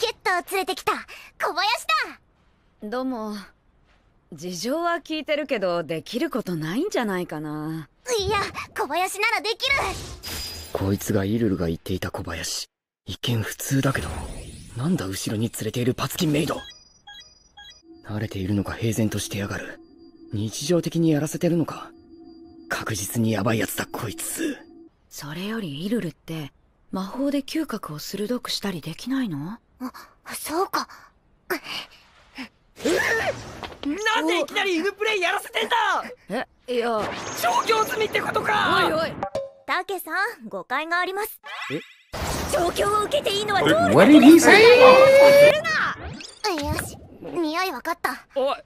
助ットを連れてきた小林だどうも事情は聞いてるけどできることないんじゃないかないや小林ならできるこいつがイルルが言っていた小林一見普通だけどなんだ後ろに連れているパツキンメイド慣れているのか平然としてやがる日常的にやらせてるのか確実にヤバいやつだこいつそれよりイルルって魔法で嗅覚を鋭くしたりできないのあそうかなんでいきなりイグプレイやらせてんだえいや調教済みってことかおいおいタケさん誤解がありますえ調教を受けていいのはどうだけですよし匂い分かったおい